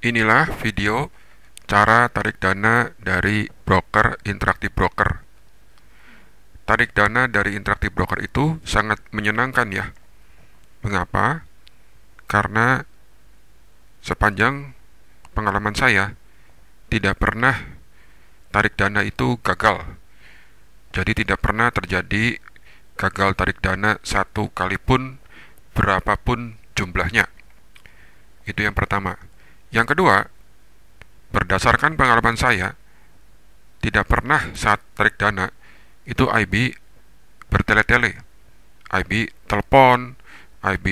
Inilah video cara tarik dana dari broker interaktif broker. Tarik dana dari interaktif broker itu sangat menyenangkan ya. Mengapa? Karena sepanjang pengalaman saya tidak pernah tarik dana itu gagal. Jadi tidak pernah terjadi gagal tarik dana satu kali pun berapapun jumlahnya. Itu yang pertama. Yang kedua, berdasarkan pengalaman saya, tidak pernah saat tarik dana itu IB bertele-tele. IB telepon, IB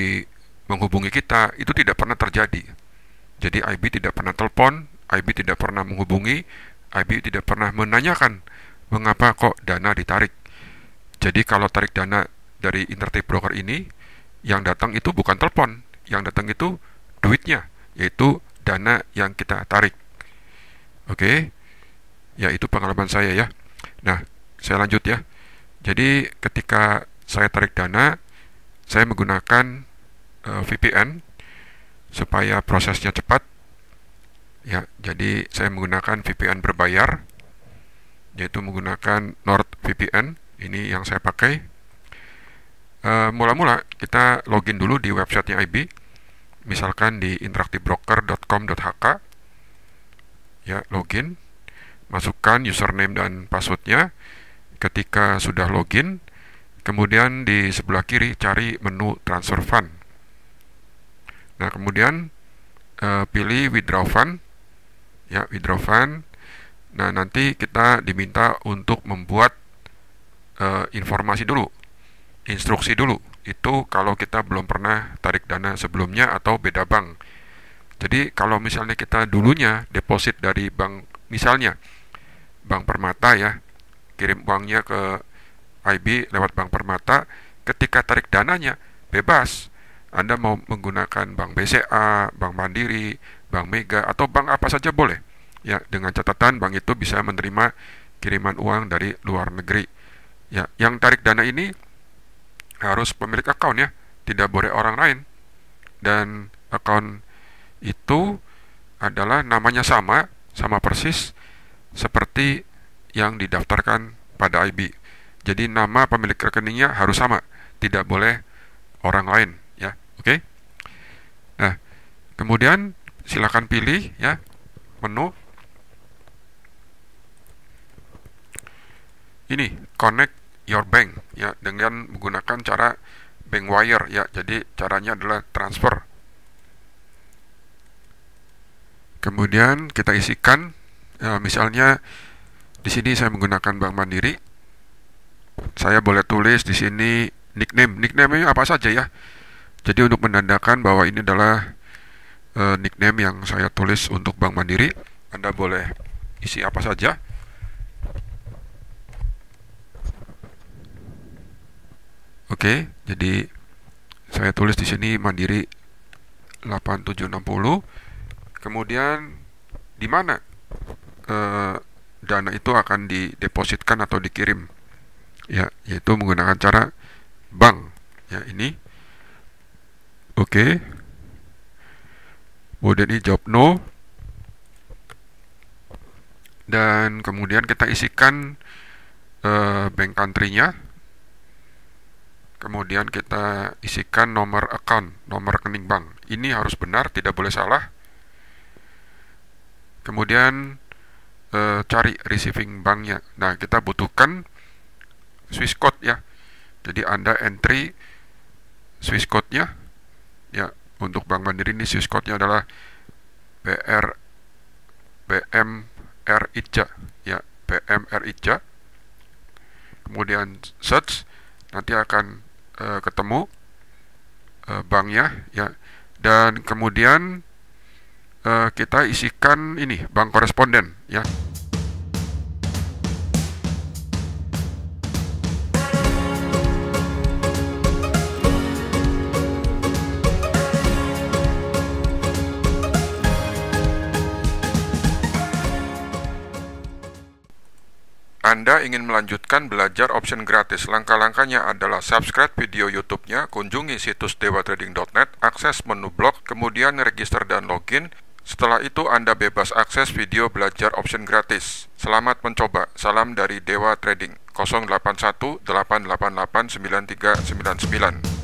menghubungi kita, itu tidak pernah terjadi. Jadi IB tidak pernah telepon, IB tidak pernah menghubungi, IB tidak pernah menanyakan mengapa kok dana ditarik. Jadi kalau tarik dana dari internet broker ini, yang datang itu bukan telepon, yang datang itu duitnya, yaitu dana yang kita tarik. Oke, okay? ya itu pengalaman saya ya. Nah, saya lanjut ya. Jadi ketika saya tarik dana, saya menggunakan uh, eh, VPN supaya prosesnya cepat. Ya, jadi saya menggunakan VPN berbayar, yaitu menggunakan Nord VPN. Ini yang saya pakai. Eh, mula-mula uh, kita login dulu di websitenya IB misalkan di interactivebroker.com.hk ya login masukkan username dan passwordnya ketika sudah login kemudian di sebelah kiri cari menu transfer fund nah kemudian eh, pilih withdraw fund ya withdraw fund nah nanti kita diminta untuk membuat eh, informasi dulu instruksi dulu itu kalau kita belum pernah tarik dana sebelumnya atau beda bank. Jadi kalau misalnya kita dulunya deposit dari bank misalnya Bank Permata ya, kirim uangnya ke IB lewat Bank Permata, ketika tarik dananya bebas. Anda mau menggunakan bank BCA, bank Mandiri, bank Mega atau bank apa saja boleh. Ya, dengan catatan bank itu bisa menerima kiriman uang dari luar negeri. Ya, yang tarik dana ini harus pemilik account ya tidak boleh orang lain dan account itu adalah namanya sama sama persis seperti yang didaftarkan pada IB jadi nama pemilik rekeningnya harus sama tidak boleh orang lain ya oke okay? nah kemudian silakan pilih ya menu ini connect your bank ya dengan menggunakan cara bank wire ya. Jadi caranya adalah transfer. Kemudian kita isikan ya, misalnya di sini saya menggunakan Bank Mandiri. Saya boleh tulis di sini nickname. nickname apa saja ya. Jadi untuk menandakan bahwa ini adalah eh, nickname yang saya tulis untuk Bank Mandiri, Anda boleh isi apa saja. Oke, jadi saya tulis di sini Mandiri 8760. Kemudian di mana e, dana itu akan didepositkan atau dikirim? Ya, yaitu menggunakan cara bank. Ya, ini. Oke. Kemudian ini job no. Dan kemudian kita isikan e, bank country-nya kemudian kita isikan nomor account, nomor rekening bank. Ini harus benar, tidak boleh salah. Kemudian e, cari receiving banknya. Nah, kita butuhkan Swiss code ya. Jadi Anda entry Swiss code-nya ya untuk Bank Mandiri ini Swiss code-nya adalah BR BM RIJ ya BM RIJ kemudian search nanti akan uh, ketemu uh, eh, banknya ya dan kemudian uh, kita isikan ini bank koresponden ya Anda ingin melanjutkan belajar option gratis, langkah-langkahnya adalah subscribe video YouTube-nya, kunjungi situs dewatrading.net, akses menu blog, kemudian register dan login. Setelah itu Anda bebas akses video belajar option gratis. Selamat mencoba. Salam dari Dewa Trading 081 888 9399.